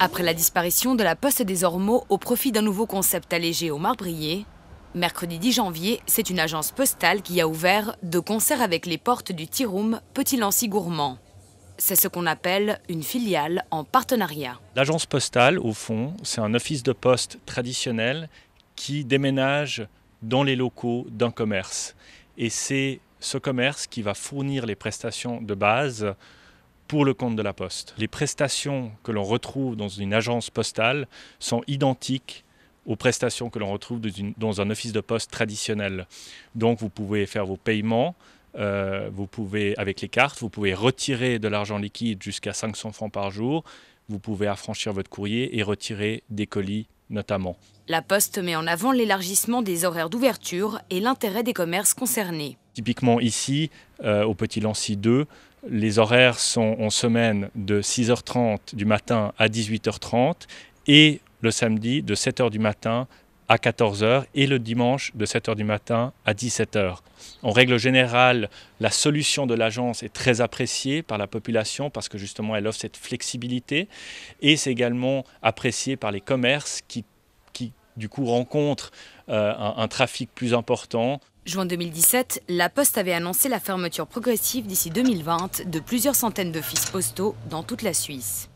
Après la disparition de la poste des Ormeaux au profit d'un nouveau concept allégé au marbrier, mercredi 10 janvier, c'est une agence postale qui a ouvert, de concert avec les portes du Tiroum, Petit Lancy Gourmand. C'est ce qu'on appelle une filiale en partenariat. L'agence postale, au fond, c'est un office de poste traditionnel qui déménage dans les locaux d'un commerce. Et c'est ce commerce qui va fournir les prestations de base pour le compte de la poste. Les prestations que l'on retrouve dans une agence postale sont identiques aux prestations que l'on retrouve dans, un office de poste traditionnel. Donc vous pouvez faire vos paiements euh, vous pouvez, avec les cartes, vous pouvez retirer de l'argent liquide jusqu'à 500 francs par jour, vous pouvez affranchir votre courrier et retirer des colis notamment. La Poste met en avant l'élargissement des horaires d'ouverture et l'intérêt des commerces concernés. Typiquement ici, euh, au Petit Lancy 2, les horaires sont en semaine de 6h30 du matin à 18h30 et le samedi de 7h du matin à 14h et le dimanche de 7h du matin à 17h. En règle générale, la solution de l'agence est très appréciée par la population parce que justement elle offre cette flexibilité et c'est également apprécié par les commerces qui, du coup rencontrent euh, un trafic plus important. Juin 2017, la Poste avait annoncé la fermeture progressive d'ici 2020 de plusieurs centaines d'offices postaux dans toute la Suisse.